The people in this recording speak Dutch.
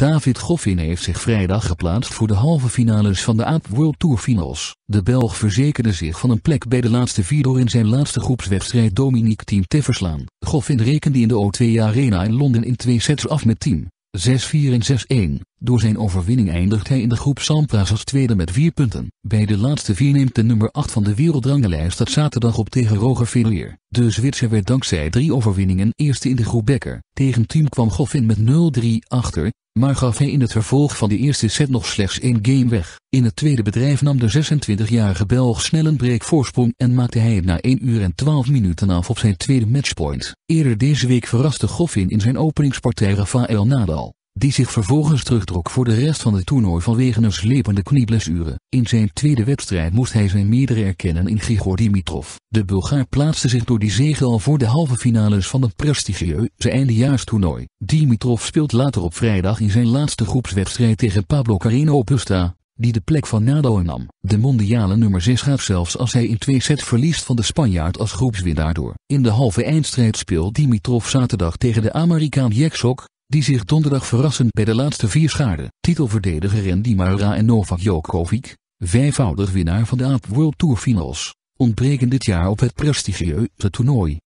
David Goffin heeft zich vrijdag geplaatst voor de halve finales van de AAP World Tour Finals. De Belg verzekerde zich van een plek bij de laatste vier door in zijn laatste groepswedstrijd Dominique Team te verslaan. Goffin rekende in de O2 Arena in Londen in twee sets af met Team. 6-4 en 6-1. Door zijn overwinning eindigt hij in de groep Sampras als tweede met vier punten. Bij de laatste vier neemt de nummer 8 van de wereldranglijst dat zaterdag op tegen Roger Federer. De Zwitser werd dankzij drie overwinningen eerste in de groep Becker. Tegen team kwam Goffin met 0-3 achter, maar gaf hij in het vervolg van de eerste set nog slechts één game weg. In het tweede bedrijf nam de 26-jarige Belg snel een breekvoorsprong en maakte hij het na 1 uur en 12 minuten af op zijn tweede matchpoint. Eerder deze week verraste Goffin in zijn openingspartij Rafael Nadal die zich vervolgens terugtrok voor de rest van het toernooi vanwege een slepende knieblessure. In zijn tweede wedstrijd moest hij zijn meerdere erkennen in Grigor Dimitrov. De Bulgaar plaatste zich door die zege al voor de halve finales van het prestigieuze eindejaarstoernooi. Dimitrov speelt later op vrijdag in zijn laatste groepswedstrijd tegen Pablo Carino Busta, die de plek van Nadal nam. De mondiale nummer 6 gaat zelfs als hij in twee set verliest van de Spanjaard als groepswinnaar door. In de halve eindstrijd speelt Dimitrov zaterdag tegen de Amerikaan Jack die zich donderdag verrassend bij de laatste vier schaarden. Titelverdediger Randy Mara en Novak Djokovic, vijfvoudig winnaar van de AAP World Tour Finals, ontbreken dit jaar op het prestigieuze toernooi.